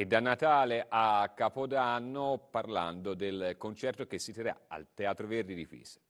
E da Natale a Capodanno parlando del concerto che si terrà al Teatro Verdi di Pisa.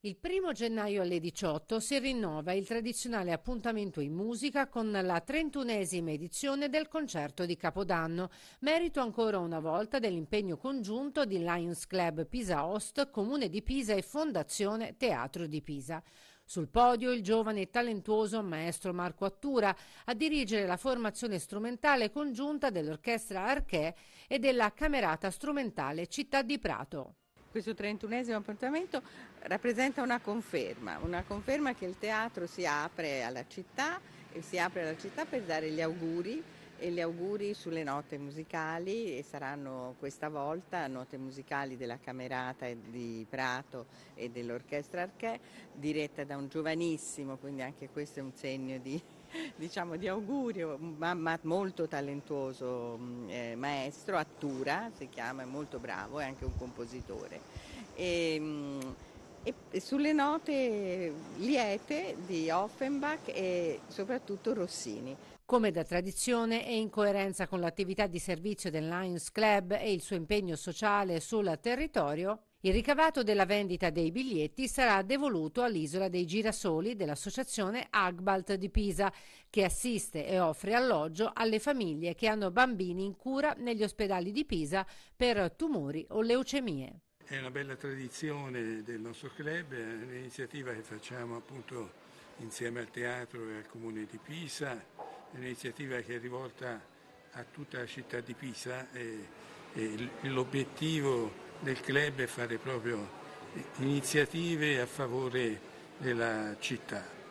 Il primo gennaio alle 18 si rinnova il tradizionale appuntamento in musica con la 31esima edizione del concerto di Capodanno, merito ancora una volta dell'impegno congiunto di Lions Club Pisa Host, Comune di Pisa e Fondazione Teatro di Pisa. Sul podio il giovane e talentuoso maestro Marco Attura a dirigere la formazione strumentale congiunta dell'orchestra Arché e della camerata strumentale Città di Prato. Questo 31 appuntamento rappresenta una conferma, una conferma che il teatro si apre alla città e si apre alla città per dare gli auguri e gli auguri sulle note musicali e saranno questa volta note musicali della Camerata di Prato e dell'Orchestra Archè diretta da un giovanissimo, quindi anche questo è un segno di, diciamo, di augurio, ma, ma molto talentuoso mm, eh, maestro, Attura si chiama, è molto bravo, è anche un compositore. E, mh, mm, e sulle note liete di Offenbach e soprattutto Rossini. Come da tradizione e in coerenza con l'attività di servizio del Lions Club e il suo impegno sociale sul territorio, il ricavato della vendita dei biglietti sarà devoluto all'Isola dei Girasoli dell'associazione Agbalt di Pisa, che assiste e offre alloggio alle famiglie che hanno bambini in cura negli ospedali di Pisa per tumori o leucemie. È una bella tradizione del nostro club, è un'iniziativa che facciamo appunto insieme al teatro e al comune di Pisa, è un'iniziativa che è rivolta a tutta la città di Pisa e, e l'obiettivo del club è fare proprio iniziative a favore della città.